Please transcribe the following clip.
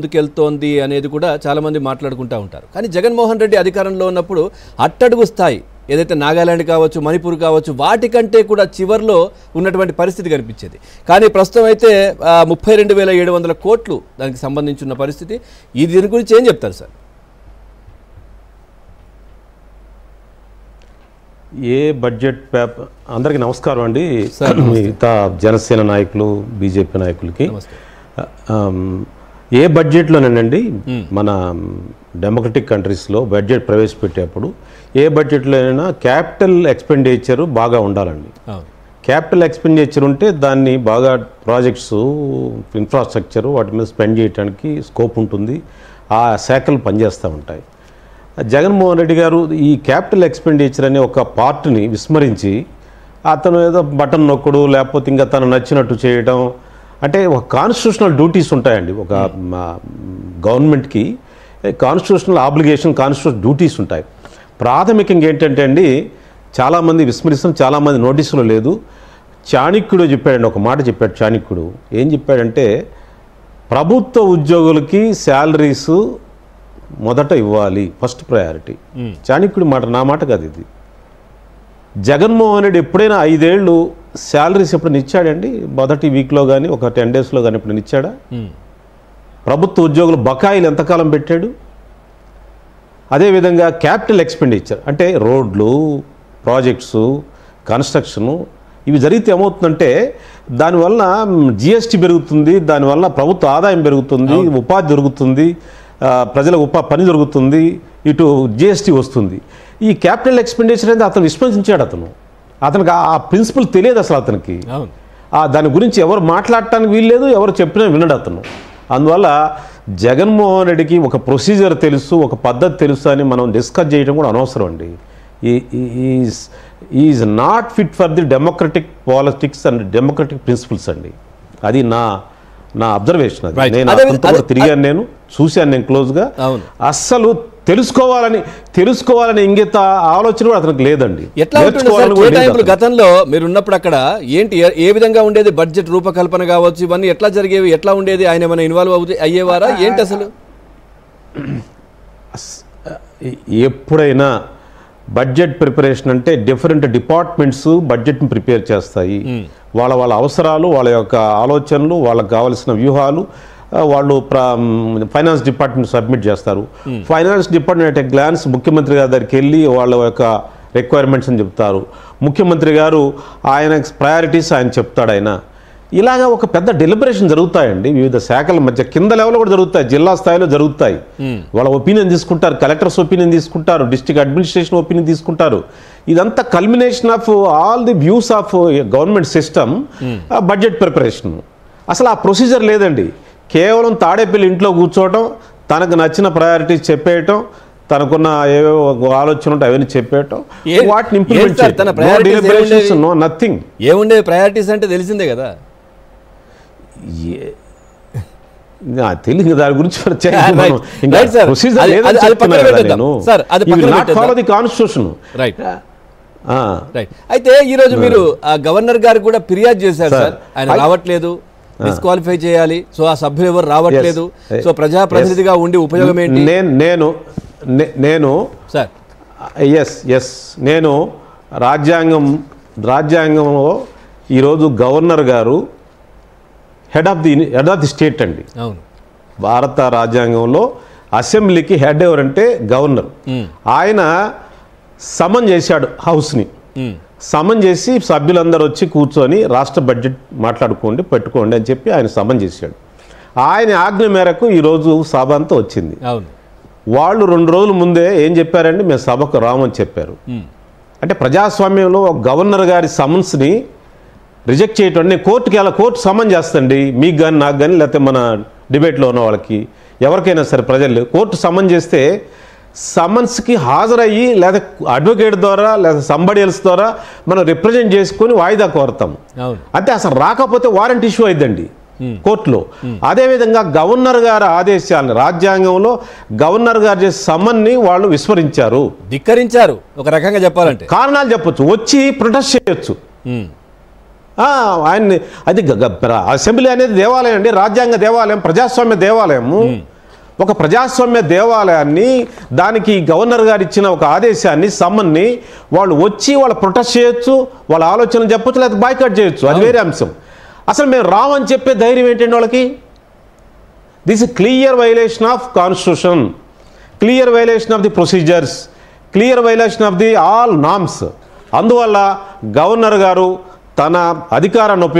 ముందుకెళ్తోంది అనేది కూడా చాలామంది మాట్లాడుకుంటూ ఉంటారు కానీ జగన్మోహన్ రెడ్డి అధికారంలో ఉన్నప్పుడు అట్టడుగు స్థాయి ఏదైతే నాగాలాండ్ కావచ్చు మణిపూర్ కావచ్చు వాటికంటే కూడా చివరిలో ఉన్నటువంటి పరిస్థితి కనిపించేది కానీ ప్రస్తుతం అయితే ముప్పై రెండు వేల ఏడు వందల కోట్లు దానికి సంబంధించిన పరిస్థితి ఈ దీని గురించి ఏం చెప్తారు సార్ ఏ బడ్జెట్ పేపర్ అందరికీ నమస్కారం అండి మిగతా జనసేన నాయకులు బీజేపీ నాయకులకి ఏ బడ్జెట్లోనేనండి మన డెమోక్రటిక్ కంట్రీస్లో బడ్జెట్ ప్రవేశపెట్టేప్పుడు ఏ బడ్జెట్లోనైనా క్యాపిటల్ ఎక్స్పెండిచర్ బాగా ఉండాలండి క్యాపిటల్ ఎక్స్పెండిచర్ ఉంటే దాన్ని బాగా ప్రాజెక్ట్స్ ఇన్ఫ్రాస్ట్రక్చర్ వాటి మీద స్పెండ్ చేయడానికి స్కోప్ ఉంటుంది ఆ శాఖలు పనిచేస్తూ ఉంటాయి జగన్మోహన్ రెడ్డి గారు ఈ క్యాపిటల్ ఎక్స్పెండిచర్ అనే ఒక పార్ట్ని విస్మరించి అతను ఏదో బటన్ నొక్కడు లేకపోతే ఇంకా తను నచ్చినట్టు చేయడం అంటే ఒక కాన్స్టిట్యూషనల్ డ్యూటీస్ ఉంటాయండి ఒక గవర్నమెంట్కి కాన్స్టిట్యూషనల్ ఆబ్లిగేషన్ కాన్స్టిట్యూషన్ డ్యూటీస్ ఉంటాయి ప్రాథమికంగా ఏంటంటే అండి చాలామంది విస్మరిస్తాం చాలామంది నోటీసులు లేదు చాణిక్యుడు చెప్పాడండి ఒక మాట చెప్పాడు చాణిక్యుడు ఏం చెప్పాడంటే ప్రభుత్వ ఉద్యోగులకి శాలరీస్ మొదట ఇవ్వాలి ఫస్ట్ ప్రయారిటీ చాణిక్యుడి మాట నా మాట కాదు ఇది జగన్మోహన్ రెడ్డి ఎప్పుడైనా ఐదేళ్ళు శాలరీస్ ఎప్పుడైనా ఇచ్చాడండి మొదటి వీక్లో కానీ ఒక టెన్ డేస్లో కానీ ఎప్పుడైనా ఇచ్చాడా ప్రభుత్వ ఉద్యోగులు బకాయిలు ఎంతకాలం పెట్టాడు అదేవిధంగా క్యాపిటల్ ఎక్స్పెండిచర్ అంటే రోడ్లు ప్రాజెక్ట్స్ కన్స్ట్రక్షను ఇవి జరిగితే ఏమవుతుందంటే దానివల్ల జిఎస్టీ పెరుగుతుంది దానివల్ల ప్రభుత్వ ఆదాయం పెరుగుతుంది ఉపాధి దొరుకుతుంది ప్రజలకు ఉపా పని దొరుకుతుంది ఇటు జిఎస్టీ వస్తుంది ఈ క్యాపిటల్ ఎక్స్పెండిచర్ అనేది అతను విస్మరించాడు అతను అతనికి ఆ ప్రిన్సిపల్ తెలియదు అసలు అతనికి దాని గురించి ఎవరు మాట్లాడటానికి వీల్లేదు ఎవరు చెప్పినా వినడు అతను అందువల్ల జగన్మోహన్ రెడ్డికి ఒక ప్రొసీజర్ తెలుసు ఒక పద్ధతి తెలుసు అని మనం డిస్కస్ చేయడం కూడా అనవసరం అండి is not fit for the democratic politics and democratic principles అండి అది నా నా అబ్జర్వేషన్ అది నేను తిరిగాను నేను చూశాను నేను క్లోజ్గా అస్సలు తెలుసుకోవాలని తెలుసుకోవాలని ఇంగిత ఆలోచన కూడా అతనికి లేదండి ఎట్లా గతంలో మీరు ఉన్నప్పుడు అక్కడ ఏంటి ఏ విధంగా ఉండేది బడ్జెట్ రూపకల్పన కావచ్చు ఇవన్నీ ఎట్లా జరిగేవి ఎట్లా ఉండేది ఆయన ఏమైనా ఇన్వాల్వ్ అవుతే అయ్యేవారా ఏంటి అసలు ఎప్పుడైనా బడ్జెట్ ప్రిపరేషన్ అంటే డిఫరెంట్ డిపార్ట్మెంట్స్ బడ్జెట్ని ప్రిపేర్ చేస్తాయి వాళ్ళ వాళ్ళ అవసరాలు వాళ్ళ యొక్క ఆలోచనలు వాళ్ళకి కావలసిన వ్యూహాలు వాళ్ళు ఫైనాన్స్ డిపార్ట్మెంట్ సబ్మిట్ చేస్తారు hmm. ఫైనాన్స్ డిపార్ట్మెంట్ గ్లాన్స్ ముఖ్యమంత్రి గారి దగ్గరికి వెళ్ళి వాళ్ళ యొక్క రిక్వైర్మెంట్స్ అని చెప్తారు ముఖ్యమంత్రి గారు ఆయన ప్రయారిటీస్ ఆయన చెప్తాడు ఆయన ఇలాగ ఒక పెద్ద డెలిబరేషన్ జరుగుతాయండి వివిధ శాఖల మధ్య కింద లెవెల్ కూడా జరుగుతాయి జిల్లా స్థాయిలో జరుగుతాయి hmm. వాళ్ళ ఒపీనియన్ తీసుకుంటారు కలెక్టర్స్ ఒపీనియన్ తీసుకుంటారు డిస్టిక్ అడ్మినిస్ట్రేషన్ ఒపీనియన్ తీసుకుంటారు ఇదంతా culmination of all the views of government system budget preparation అసలు ఆ ప్రొసీజర్ లేదండి కేవలం తాడేపల్లి ఇంట్లో కూర్చోవటం తనకు నచ్చిన ప్రయారిటీస్ చెప్పేయటం తనకున్న ఏవేవో ఆలోచన ఉంటే అవన్నీ చెప్పేయటం వాటిని నో నథింగ్ ఏముండే ప్రయారిటీస్ అంటే తెలిసిందే కదా దాని గురించి అయితే ఈరోజు ah. మీరు గవర్నర్ గారు కూడా ఫిర్యాదు చేశారు సార్ ఆయన రావట్లేదు డిస్క్వాలిఫై చేయాలి సో ఆ సభ్యులు ఎవరు రావట్లేదు సో ప్రజాప్రతినిధిగా ఉండి ఉపయోగం ఏంటి నేను నేను సార్ ఎస్ ఎస్ నేను రాజ్యాంగం రాజ్యాంగంలో ఈరోజు గవర్నర్ గారు head of the head of the state అండి అవును భారత రాజ్యాంగంలో అసెంబ్లీకి హెడ్ ఎవరంటే గవర్నర్ ఆయన సమన్ చేశాడు హౌస్ని సమన్ చేసి సభ్యులందరూ వచ్చి కూర్చొని రాష్ట్ర బడ్జెట్ మాట్లాడుకోండి పెట్టుకోండి అని చెప్పి ఆయన సమన్ చేశాడు ఆయన ఆజ్ఞ మేరకు ఈరోజు సభ అంతా వచ్చింది వాళ్ళు రెండు రోజుల ముందే ఏం చెప్పారండి మేము సభకు రామని చెప్పారు అంటే ప్రజాస్వామ్యంలో గవర్నర్ గారి సమన్స్ని రిజెక్ట్ చేయటం నేను కోర్టుకి వెళ్ళా కోర్టు సమన్ చేస్తండి మీకు కానీ నాకు కానీ లేకపోతే మన డిబేట్లో ఉన్న వాళ్ళకి ఎవరికైనా సరే ప్రజలు కోర్టు సమన్ చేస్తే సమన్స్కి హాజరయ్యి లేదా అడ్వకేట్ ద్వారా లేదా సంబడి ఎల్స్ ద్వారా మనం రిప్రజెంట్ చేసుకుని వాయిదా కోరతాం అంటే అసలు రాకపోతే వారెంట్ ఇష్యూ అయిద్దండి కోర్టులో అదేవిధంగా గవర్నర్ గారి ఆదేశాలను రాజ్యాంగంలో గవర్నర్ గారు చేసే సమ్మన్ని వాళ్ళు విస్మరించారు ధిక్కరించారు ఒక రకంగా చెప్పాలంటే కారణాలు చెప్పచ్చు వచ్చి ప్రొటెస్ట్ చేయొచ్చు ఆయన్ని అది అసెంబ్లీ అనేది దేవాలయం అండి రాజ్యాంగ దేవాలయం ప్రజాస్వామ్య దేవాలయము ఒక ప్రజాస్వామ్య దేవాలయాన్ని దానికి గవర్నర్ గారు ఇచ్చిన ఒక ఆదేశాన్ని సమ్మన్ని వాళ్ళు వచ్చి వాళ్ళు ప్రొటెస్ట్ చేయొచ్చు వాళ్ళ ఆలోచనలు చెప్పొచ్చు లేదా బాయ్కట్ చేయొచ్చు అది వేరే అంశం అసలు మేము రామని చెప్పే ధైర్యం ఏంటండి వాళ్ళకి this clear violation of constitution clear violation of the procedures clear violation of the all norms అందువల్ల గవర్నర్ గారు తన అధికారాన్ని